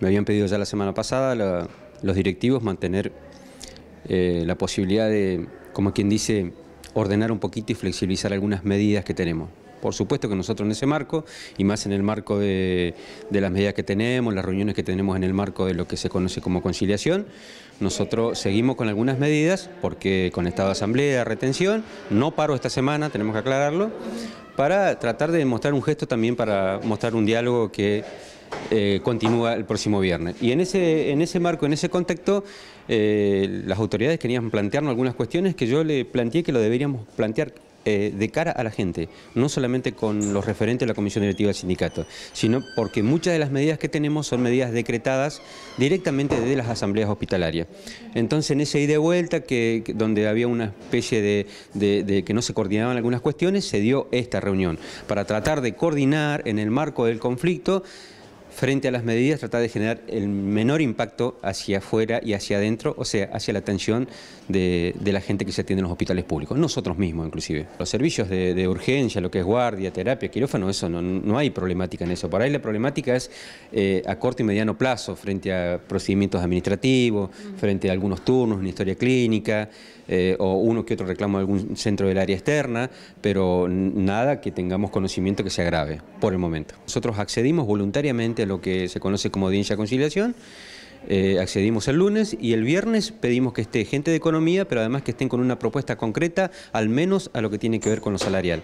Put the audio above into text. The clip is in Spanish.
Me habían pedido ya la semana pasada los directivos mantener eh, la posibilidad de, como quien dice, ordenar un poquito y flexibilizar algunas medidas que tenemos. Por supuesto que nosotros en ese marco, y más en el marco de, de, las medidas que tenemos, las reuniones que tenemos en el marco de lo que se conoce como conciliación, nosotros seguimos con algunas medidas, porque con estado de asamblea, retención, no paro esta semana, tenemos que aclararlo, para tratar de mostrar un gesto también, para mostrar un diálogo que eh, continúa el próximo viernes. Y en ese, en ese marco, en ese contexto, eh, las autoridades querían plantearnos algunas cuestiones que yo le planteé que lo deberíamos plantear eh, de cara a la gente, no solamente con los referentes de la Comisión Directiva del Sindicato, sino porque muchas de las medidas que tenemos son medidas decretadas directamente desde las asambleas hospitalarias. Entonces, en ese ida y vuelta, que, donde había una especie de, que no se coordinaban algunas cuestiones, se dio esta reunión para tratar de coordinar en el marco del conflicto frente a las medidas, tratar de generar el menor impacto hacia afuera y hacia adentro, o sea, hacia la atención de, la gente que se atiende en los hospitales públicos, nosotros mismos inclusive. Los servicios de, urgencia, lo que es guardia, terapia, quirófano, eso no, hay problemática en eso. Por ahí la problemática es eh, a corto y mediano plazo, frente a procedimientos administrativos, frente a algunos turnos, una historia clínica, eh, o uno que otro reclamo de algún centro del área externa, pero nada que tengamos conocimiento que se agrave por el momento. Nosotros accedimos voluntariamente de lo que se conoce como audiencia conciliación. Eh, accedimos el lunes y el viernes pedimos que esté gente de economía, pero además que estén con una propuesta concreta, al menos a lo que tiene que ver con lo salarial.